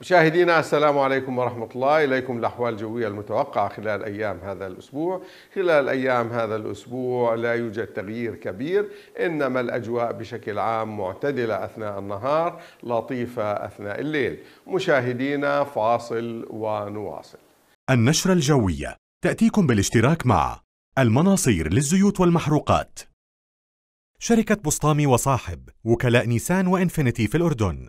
مشاهدينا السلام عليكم ورحمة الله إليكم الأحوال الجوية المتوقعة خلال أيام هذا الأسبوع خلال أيام هذا الأسبوع لا يوجد تغيير كبير إنما الأجواء بشكل عام معتدلة أثناء النهار لطيفة أثناء الليل مشاهدينا فاصل ونواصل النشرة الجوية تأتيكم بالاشتراك مع المناصير للزيوت والمحروقات شركة بسطامي وصاحب وكلاء نيسان وإنفينيتي في الأردن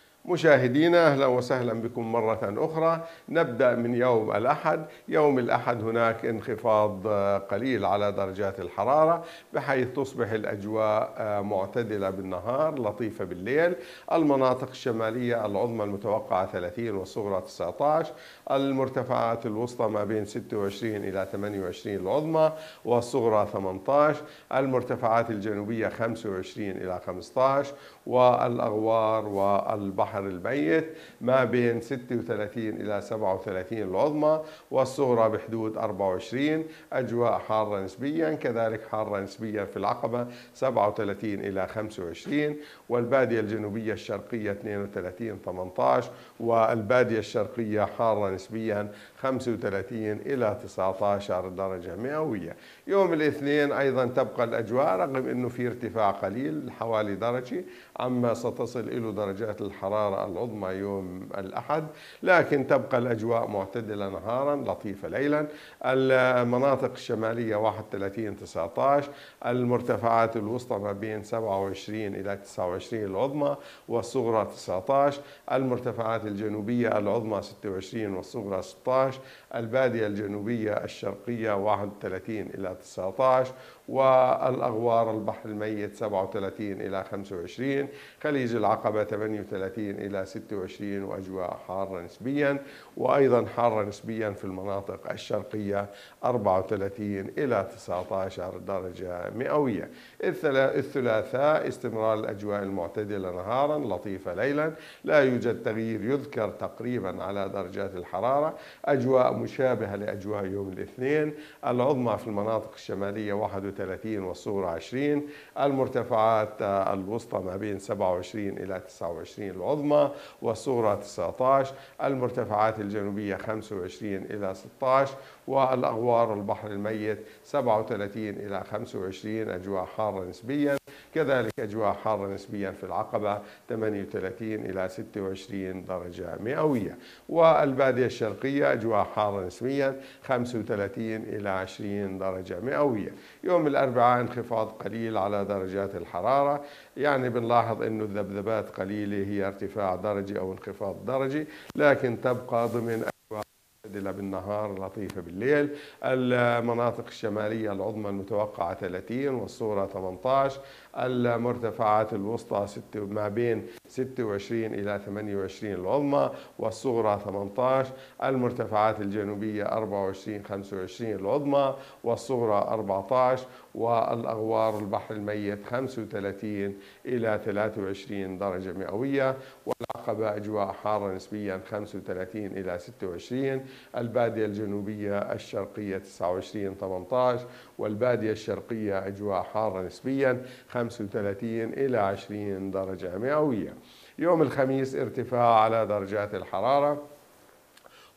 مشاهدينا اهلا وسهلا بكم مره اخرى نبدا من يوم الاحد يوم الاحد هناك انخفاض آه، قليل على درجات الحراره بحيث تصبح الاجواء آه، معتدله بالنهار لطيفه بالليل المناطق الشماليه العظمى المتوقعه 30 والصغرى 19 المرتفعات الوسطى ما بين 26 الى 28 العظمى والصغرى 18 المرتفعات الجنوبيه 25 الى 15 والاغوار والبحر البحر الميت ما بين 36 إلى 37 العظمى والصغرى بحدود 24 أجواء حارة نسبيا كذلك حارة نسبيا في العقبة 37 إلى 25 والبادية الجنوبية الشرقية 32 18 والبادية الشرقية حارة نسبيا 35 إلى 19 درجة مئوية يوم الاثنين أيضا تبقى الأجواء رغم أنه في ارتفاع قليل حوالي درجة عما ستصل إلى درجات الحرارة الحرارة العظمى يوم الأحد لكن تبقى الأجواء معتدلة نهارا لطيفة ليلا المناطق الشمالية 31 19 المرتفعات الوسطى ما بين 27 إلى 29 العظمى والصغرى 19 المرتفعات الجنوبية العظمى 26 والصغرى 16 البادية الجنوبية الشرقية 31 إلى 19 والأغوار البحر الميت 37 إلى 25 خليج العقبة 38 إلى 26 وأجواء حارة نسبيا وأيضا حارة نسبيا في المناطق الشرقية 34 إلى 19 درجة مئوية الثلاثاء استمرار الأجواء المعتدلة نهارا لطيفة ليلا لا يوجد تغيير يذكر تقريبا على درجات الحرارة أجواء مشابهة لأجواء يوم الاثنين العظمى في المناطق الشمالية 31 والصورة 20 المرتفعات آه، الوسطى ما بين 27 إلى 29 العظمى العظمى والصغرى 19 المرتفعات الجنوبية 25 إلى 16 والأغوار البحر الميت 37 إلى 25 أجواء حارة نسبيا كذلك أجواء حارة نسبيا في العقبة 38 إلى 26 درجة مئوية والبادية الشرقية أجواء حارة نسبيا 35 إلى 20 درجة مئوية يوم الأربعاء انخفاض قليل على درجات الحرارة يعني بنلاحظ أنه الذبذبات قليلة هي ارتفاع درجة أو انخفاض درجة لكن تبقى ضمن معتدلة بالنهار لطيفة بالليل المناطق الشمالية العظمى المتوقعة 30 والصورة 18 المرتفعات الوسطى ما بين 26 إلى 28 العظمى والصغرى 18 المرتفعات الجنوبية 24 25 العظمى والصغرى 14 والأغوار البحر الميت 35 إلى 23 درجة مئوية مراقبة أجواء حارة نسبيا 35 إلى 26 البادية الجنوبية الشرقية 29 18 والبادية الشرقية أجواء حارة نسبيا 35 إلى 20 درجة مئوية يوم الخميس ارتفاع على درجات الحرارة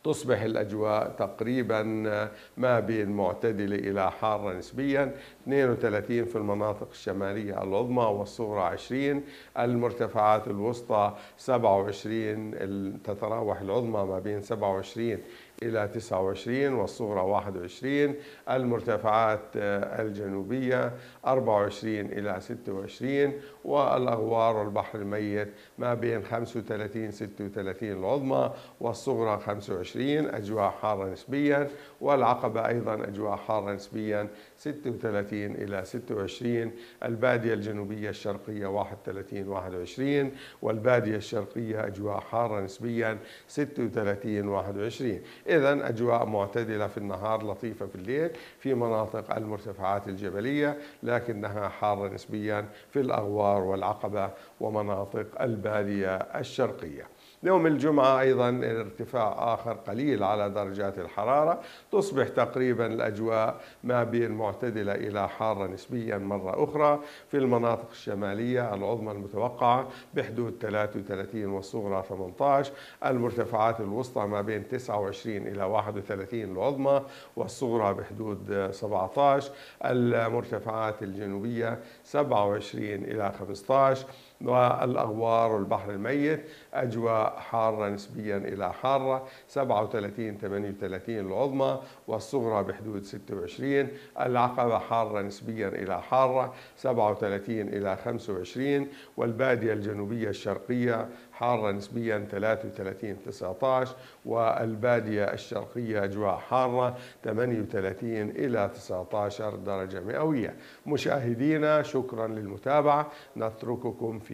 تصبح الأجواء تقريبا آه، ما بين معتدلة إلى حارة نسبيا 32 في المناطق الشمالية العظمى والصغرى 20 المرتفعات الوسطى 27 تتراوح العظمى ما بين 27 إلى 29 والصغرى 21 المرتفعات آه، الجنوبية 24 إلى 26 والأغوار والبحر الميت ما بين 35 36 العظمى والصغرى 25 أجواء حارة نسبيا والعقبة أيضا أجواء حارة نسبيا 36 إلى 26 البادية الجنوبية الشرقية 31 21 والبادية الشرقية أجواء حارة نسبيا 36 21 إذا أجواء معتدلة في النهار لطيفة في الليل في مناطق المرتفعات الجبلية لكنها حارة نسبيا في الأغوار والعقبة ومناطق البادية الشرقية يوم الجمعة أيضا ارتفاع آخر قليل على درجات الحرارة تصبح تقريبا الأجواء ما بين معتدلة إلى حارة نسبيا مرة أخرى في المناطق الشمالية العظمى المتوقعة بحدود 33 والصغرى 18 المرتفعات الوسطى ما بين 29 إلى 31 العظمى والصغرى بحدود 17 المرتفعات الجنوبية 27 إلى 15 والأغوار والبحر الميت أجواء حارة نسبيا إلى حارة 37 38 العظمى والصغرى بحدود 26 العقبة حارة نسبيا إلى حارة 37 إلى 25 والبادية الجنوبية الشرقية حارة نسبيا 33 19 والبادية الشرقية أجواء حارة 38 إلى 19 درجة مئوية مشاهدينا شكرا للمتابعة نترككم في